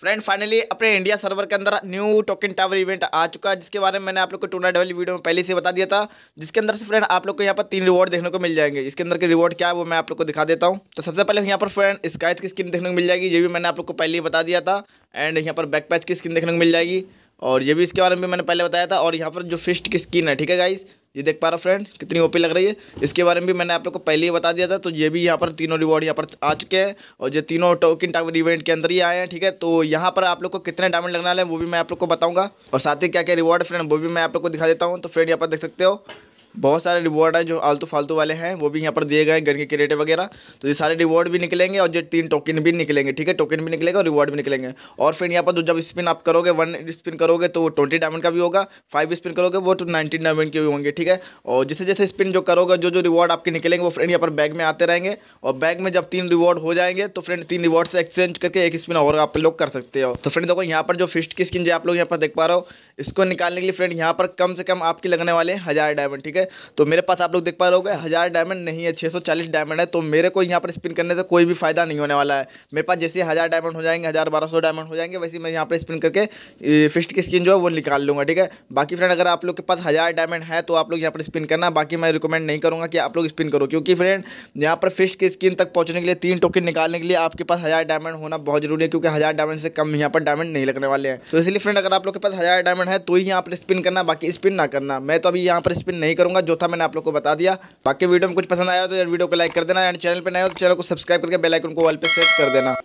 friend finally अपने India server के अंदर न्यू टोकन टावर इवेंट आ चुका है जिसके बारे में मैंने आप लोग को टूर्नामेंट वाली वीडियो में पहले से बता दिया था जिसके अंदर से फ्रेंड आप लोग को यहाँ पर तीन रिवॉर्ड देखने को मिल जाएंगे इसके अंदर के रिवॉर्ड क्या है वो मैं आप लोग को दिखा देता हूँ तो सबसे पहले यहाँ पर फ्रेंड स्काइज की स्किन देखने को मिल जाएगी ये भी मैंने आप लोग को पहले ही बता दिया था एंड यहाँ पर बैक पैच की स्किन देखने को मिल जाएगी और ये भी इसके बारे में मैंने पहले बताया था और यहाँ पर जो फिस्ट की स्किन है ठीक है गाइज ये देख पा रहा फ्रेंड कितनी ओपी लग रही है इसके बारे में भी मैंने आप लोग को पहले ही बता दिया था तो ये भी यहाँ पर तीनों रिवॉर्ड यहाँ पर आ चुके हैं और ये तीनों टोकन टावर इवेंट के अंदर ही आए हैं ठीक है तो यहाँ पर आप लोग को कितने डायमंड लगने वाले हैं वो भी मैं आप लोग को बताऊंगा और साथ ही क्या क्या रिवॉर्ड फ्रेंड वो भी मैं आप लोग को दिखा देता हूँ तो फ्रेंड यहाँ पर देख सकते हो बहुत सारे रिवॉर्ड है जो आलतू फालतू वाले हैं वो भी यहाँ पर दिए गए गन के क्रेटे वगैरह तो ये सारे रिवॉर्ड भी निकलेंगे और जो तीन टोकन भी निकलेंगे ठीक है टोकन भी निकलेगा और रिवॉर्ड भी निकलेंगे और फिर यहाँ पर जो जब स्पिन आप करोगे वन स्पिन करोगे तो वो ट्वेंटी डायमंड का भी होगा फाइव स्पिन करोगे वो तो नाइनटीन डायमंड के भी होंगे ठीक है और जैसे जैसे स्पिन जो करोगे जो जो रिवॉर्ड आपके निकलेंगे वो फ्रेंड यहाँ पर बैग में आते रहेंगे और बैग में जब तीन रिवॉर्ड हो जाएंगे तो फ्रेंड तीन रिवॉर्ड से एक्सचेंज करके एक स्पिन और आप लोग कर सकते हो तो फ्रेंड देखो यहाँ पर जो फिस्ट की स्किन जो आप लोग यहाँ पर देख पा रहे हो इसको निकालने के लिए फ्रेंड यहाँ पर कम से कम आपके लगने वाले हज़ार डायमंड ठीक है है तो मेरे पास आप लोग देख पा रहे हो हज़ार डायमंड नहीं है छह सौ चालीस डायमंड है तो मेरे को यहाँ पर स्पिन करने से कोई भी फायदा नहीं होने वाला है मेरे पास जैसे हज़ार डायमंड हो जाएंगे हज़ार बारह सौ डायमंड हो जाएंगे वैसे मैं यहाँ पर स्पिन करके फिस्ट की स्किन जो है वो निकाल लूंगा ठीक है बाकी फ्रेंड अगर आप लोग के पास हज़ार डायमंड है तो आप लोग यहाँ पर स्पिन करना बाकी मैं रिकमेंड नहीं करूँगा कि आप लोग स्पिन करो क्योंकि फ्रेंड यहाँ पर फिस्ट की स्किन तक पहुँचने के लिए तीन टोकन निकालने के लिए आपके पास हज़ार डायमंड होना बहुत जरूरी है क्योंकि हज़ार डायमंड से कम यहाँ पर डायमंड नहीं लगने वाले हैं तो इसलिए फ्रेंड अगर आप लोग के पास हज़ार डायमंड है तो ही यहाँ पर स्पिन करना बाकी स्पिन ना करना मैं तो अभी यहाँ पर स्पिन नहीं करूँगा जो था मैंने आप लोग को बता दिया बाकी वीडियो में कुछ पसंद आया तो यार वीडियो को लाइक कर देना एंड चैनल पर नया हो तो चैनल को सब्सक्राइब करके बेलाइकन को वाल पर सेट कर देना